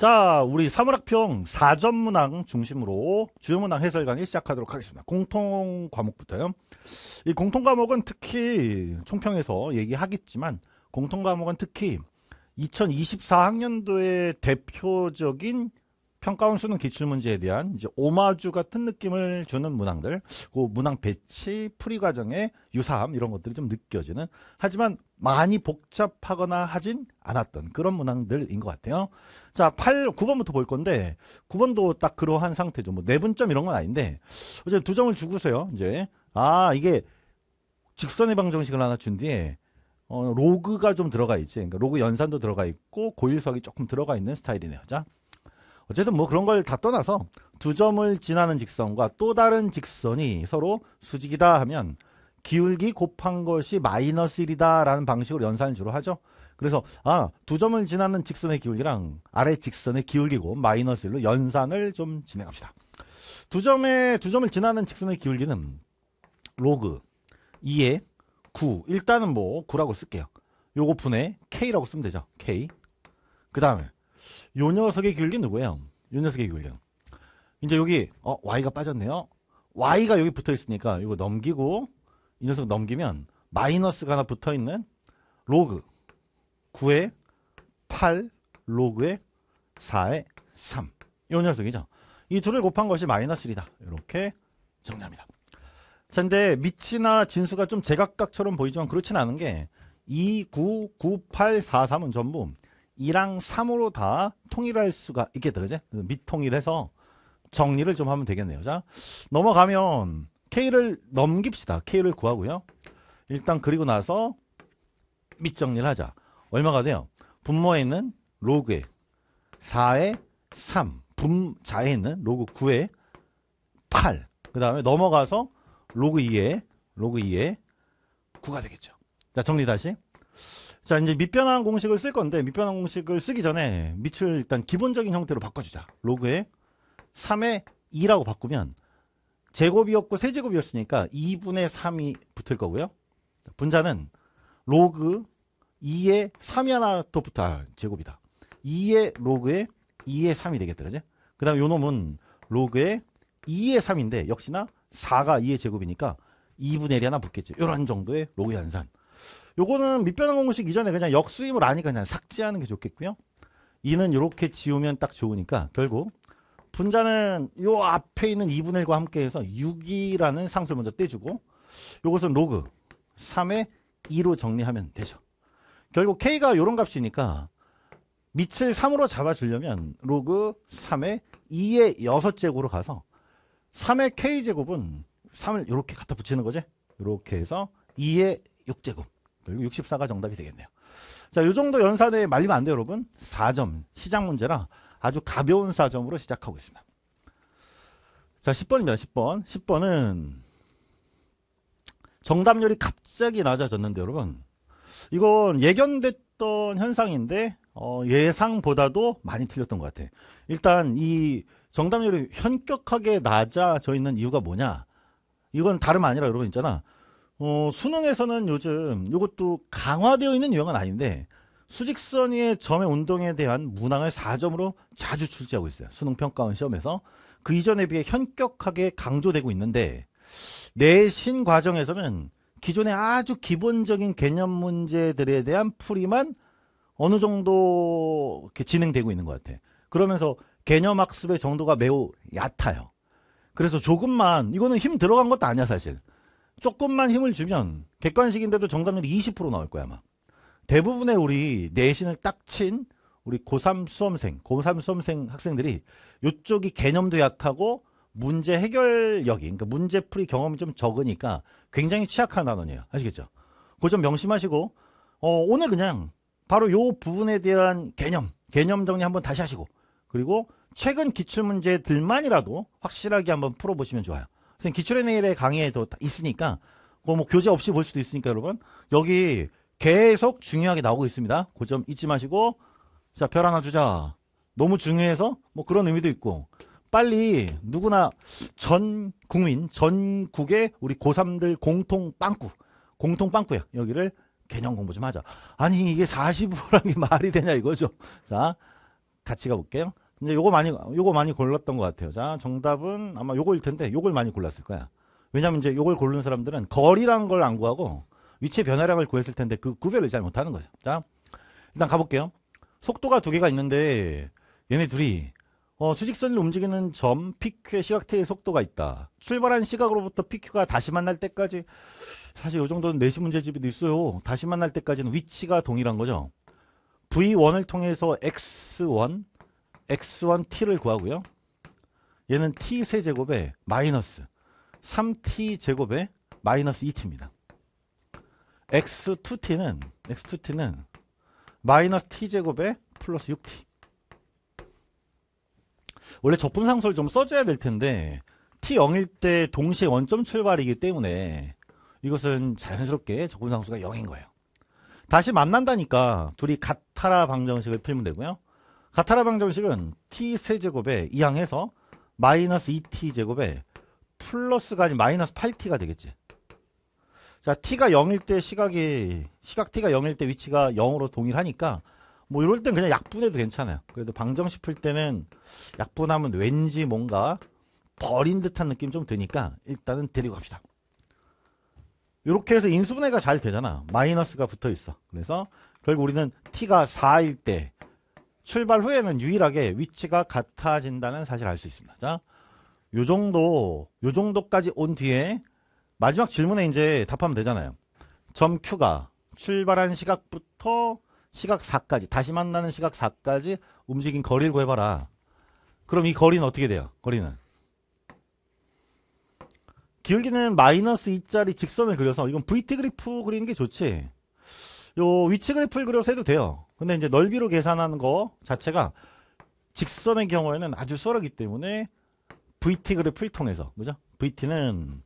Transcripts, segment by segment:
자, 우리 사물학평 4점 문항 중심으로 주요 문항 해설 강의 시작하도록 하겠습니다. 공통 과목부터요. 이 공통 과목은 특히 총평에서 얘기하겠지만 공통 과목은 특히 2024학년도의 대표적인 평가원수는 기출문제에 대한 이제 오마주 같은 느낌을 주는 문항들, 그 문항 배치, 풀이 과정의 유사함 이런 것들이 좀 느껴지는 하지만 많이 복잡하거나 하진 않았던 그런 문항들인 것 같아요. 자, 8, 9번부터 볼 건데 9번도 딱 그러한 상태죠. 뭐 내분점 이런 건 아닌데 어제 두 점을 주고서요. 이제 아 이게 직선의 방정식을 하나 준 뒤에 어, 로그가 좀 들어가 있지. 그러니까 로그 연산도 들어가 있고 고일수학이 조금 들어가 있는 스타일이네요. 자, 어쨌든 뭐 그런 걸 다 떠나서 두 점을 지나는 직선과 또 다른 직선이 서로 수직이다 하면 기울기 곱한 것이 마이너스 1이다 라는 방식으로 연산을 주로 하죠. 그래서 아 두 점을 지나는 직선의 기울기랑 아래 직선의 기울기고 마이너스 1로 연산을 좀 진행합시다. 두 점에 두 점을 지나는 직선의 기울기는 로그 2에 9 일단은 뭐 9라고 쓸게요. 요거 분의 k라고 쓰면 되죠. k 그 다음에 요 녀석의 기울기 누구예요? 요 녀석의 기울기 이제 여기 어, y가 빠졌네요. y가 여기 붙어 있으니까 이거 넘기고 이 녀석 넘기면 마이너스가 하나 붙어 있는 로그 9의 8 로그의 4의 3. 요 녀석이죠. 이 둘을 곱한 것이 마이너스 1이다. 이렇게 정리합니다. 자, 근데 밑이나 진수가 좀 제각각처럼 보이지만 그렇진 않은 게 2, 9, 9, 8, 4, 3은 전부 2랑 3으로 다 통일할 수가 있게 되죠. 밑통일해서 정리를 좀 하면 되겠네요. 자, 넘어가면 K를 넘깁시다. K를 구하고요. 일단 그리고 나서 밑정리를 하자. 얼마가 돼요? 분모에 있는 로그에 4에 3, 분자에 있는 로그 9에 8. 그 다음에 넘어가서 로그 2에 로그 2에 9가 되겠죠. 자, 정리 다시. 자, 이제 밑변환 공식을 쓸 건데 밑변환 공식을 쓰기 전에 밑을 일단 기본적인 형태로 바꿔주자. 로그에 3에 2라고 바꾸면 제곱이었고 세제곱이었으니까 2분의 3이 붙을 거고요. 분자는 로그 2에 3이 하나 더 붙어 아, 제곱이다. 2에 로그에 2에 3이 되겠다. 그죠? 그 다음에 요 놈은 로그에 2에 3인데 역시나 4가 2의 제곱이니까 2분의 1이 하나 붙겠죠. 요런 정도의 로그 연산. 요거는 밑변환 공식 이전에 그냥 역수임을 아니까 그냥 삭제하는 게 좋겠고요. 이는 이렇게 지우면 딱 좋으니까 결국 분자는 요 앞에 있는 2분의 1과 함께해서 6이라는 상수를 먼저 떼주고 요것은 로그 3의 2로 정리하면 되죠. 결국 k가 요런 값이니까 밑을 3으로 잡아주려면 로그 3의 2의 6제곱으로 가서 3의 k제곱은 3을 요렇게 갖다 붙이는 거지. 요렇게 해서 2의 6제곱. 그리 64가 정답이 되겠네요. 자, 요 정도 연산에 말리면 안 돼요, 여러분. 4점. 시작 문제라 아주 가벼운 4점으로 시작하고 있습니다. 자, 10번입니다. 10번. 10번은 정답률이 갑자기 낮아졌는데 여러분. 이건 예견됐던 현상인데 어, 예상보다도 많이 틀렸던 것 같아. 일단 이 정답률이 현격하게 낮아져 있는 이유가 뭐냐? 이건 다름 아니라 여러분 있잖아. 어, 수능에서는 요즘 이것도 강화되어 있는 유형은 아닌데 수직선 위의 점의 운동에 대한 문항을 4점으로 자주 출제하고 있어요. 수능 평가원 시험에서 그 이전에 비해 현격하게 강조되고 있는데 내신 과정에서는 기존의 아주 기본적인 개념 문제들에 대한 풀이만 어느 정도 이렇게 진행되고 있는 것 같아. 그러면서 개념 학습의 정도가 매우 얕아요. 그래서 조금만 이거는 힘 들어간 것도 아니야 사실. 조금만 힘을 주면 객관식인데도 정답률이 20% 나올 거야 아마. 대부분의 우리 내신을 딱 친 우리 고3 수험생, 고3 수험생 학생들이 이쪽이 개념도 약하고 문제 해결력이, 그러니까 문제풀이 경험이 좀 적으니까 굉장히 취약한 단원이에요. 아시겠죠? 그 점 명심하시고 어, 오늘 그냥 바로 요 부분에 대한 개념, 개념 정리 한번 다시 하시고 그리고 최근 기출문제들만이라도 확실하게 한번 풀어보시면 좋아요. 선생님 기출의내일의 강의에도 있으니까 뭐, 뭐 교재 없이 볼 수도 있으니까 여러분 여기 계속 중요하게 나오고 있습니다. 그 점 잊지 마시고 자별 하나 주자. 너무 중요해서 뭐 그런 의미도 있고 빨리 누구나 전 국민 전국의 우리 고3들 공통 빵꾸 공통 빵꾸야 여기를 개념 공부 좀 하자 아니 이게 40호라는 게 말이 되냐 이거죠 자 같이 가볼게요 이제 요거 많이 요거 많이 골랐던 것 같아요. 자, 정답은 아마 요거일 텐데 요걸 많이 골랐을 거야. 왜냐면 이제 요걸 고르는 사람들은 거리란걸 안 구하고 위치 변화량을 구했을 텐데 그 구별을 잘 못하는 거죠. 자, 일단 가볼게요. 속도가 두 개가 있는데 얘네 둘이 어, 수직선을 움직이는 점 PQ의 시각태의 속도가 있다. 출발한 시각으로부터 PQ가 다시 만날 때까지 사실 이 정도는 내시 문제집에도 있어요. 다시 만날 때까지는 위치가 동일한 거죠. V1을 통해서 X1, x1t를 구하고요. 얘는 t세제곱에 마이너스 3t제곱에 마이너스 2t입니다. x2t는 x2t는 마이너스 t제곱에 플러스 6t 원래 적분상수를 좀 써줘야 될 텐데 t0일 때 동시에 원점 출발이기 때문에 이것은 자연스럽게 적분상수가 0인 거예요. 다시 만난다니까 둘이 같아라 방정식을 풀면 되고요. 가타라 방정식은 t 세제곱에 이항해서 마이너스 2t 제곱에 플러스가 아닌 마이너스 8t가 되겠지. 자, t가 0일 때 시각이 시각 t가 0일 때 위치가 0으로 동일하니까 뭐 이럴 땐 그냥 약분해도 괜찮아요. 그래도 방정식 풀 때는 약분하면 왠지 뭔가 버린 듯한 느낌 좀 드니까 일단은 데리고 갑시다. 이렇게 해서 인수분해가 잘 되잖아. 마이너스가 붙어 있어. 그래서 결국 우리는 t가 4일 때 출발 후에는 유일하게 위치가 같아진다는 사실 을알 수 있습니다. 자, 요 정도, 요 정도까지 온 뒤에 마지막 질문에 이제 답하면 되잖아요. 점 Q가 출발한 시각부터 시각 4까지, 다시 만나는 시각 4까지 움직인 거리를 구해봐라. 그럼 이 거리는 어떻게 돼요? 거리는? 기울기는 마이너스 2짜리 직선을 그려서 이건 VT 그래프 그리는 게 좋지. 요 위치 그래프를 그려서 해도 돼요. 근데 이제 넓이로 계산하는 거 자체가 직선의 경우에는 아주 수월하기 때문에 VT 그래프를 통해서 뭐죠? VT는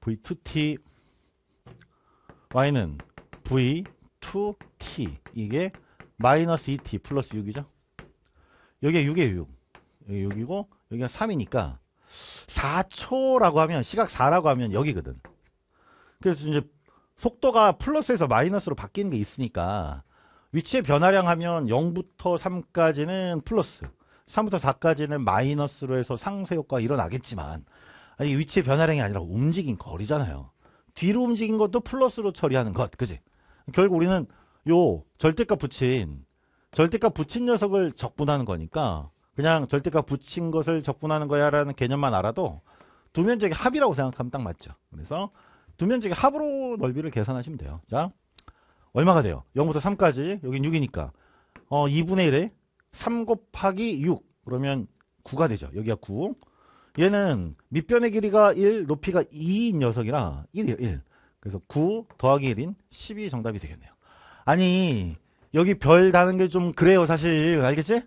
V2T Y는 V2T 이게 마이너스 2T 플러스 6이죠. 여기가 6에 6. 여기 6이고 여기가 3이니까 4초라고 하면 시각 4라고 하면 여기거든. 그래서 이제 속도가 플러스에서 마이너스로 바뀌는 게 있으니까 위치의 변화량 하면 0부터 3까지는 플러스 3부터 4까지는 마이너스로 해서 상쇄 효과가 일어나겠지만 아니 위치의 변화량이 아니라 움직인 거리잖아요. 뒤로 움직인 것도 플러스로 처리하는 것. 그지 결국 우리는 요 절대값 붙인 절대값 붙인 녀석을 적분하는 거니까 그냥 절대값 붙인 것을 적분하는 거야라는 개념만 알아도 두 면적이 합이라고 생각하면 딱 맞죠. 그래서 두 면적의 합으로 넓이를 계산하시면 돼요. 자, 얼마가 돼요? 0부터 3까지 여긴 6이니까 어, 2분의 1에 3 곱하기 6 그러면 9가 되죠. 여기가 9. 얘는 밑변의 길이가 1, 높이가 2인 녀석이라 1이에요. 1. 그래서 9 더하기 1인 12 정답이 되겠네요. 아니 여기 별 다는 게 좀 그래요 사실 알겠지?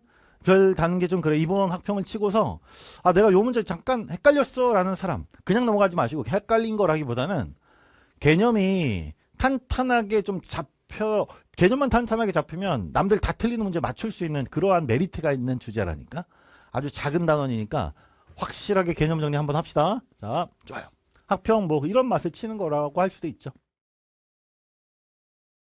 별 다는 게좀 그래. 이번 학평을 치고서 아 내가 요 문제 잠깐 헷갈렸어라는 사람 그냥 넘어가지 마시고 헷갈린 거라기보다는 개념이 탄탄하게 좀 잡혀 개념만 탄탄하게 잡히면 남들 다 틀리는 문제 맞출 수 있는 그러한 메리트가 있는 주제라니까 아주 작은 단원이니까 확실하게 개념 정리 한번 합시다. 자, 좋아요. 학평 뭐 이런 맛을 치는 거라고 할 수도 있죠.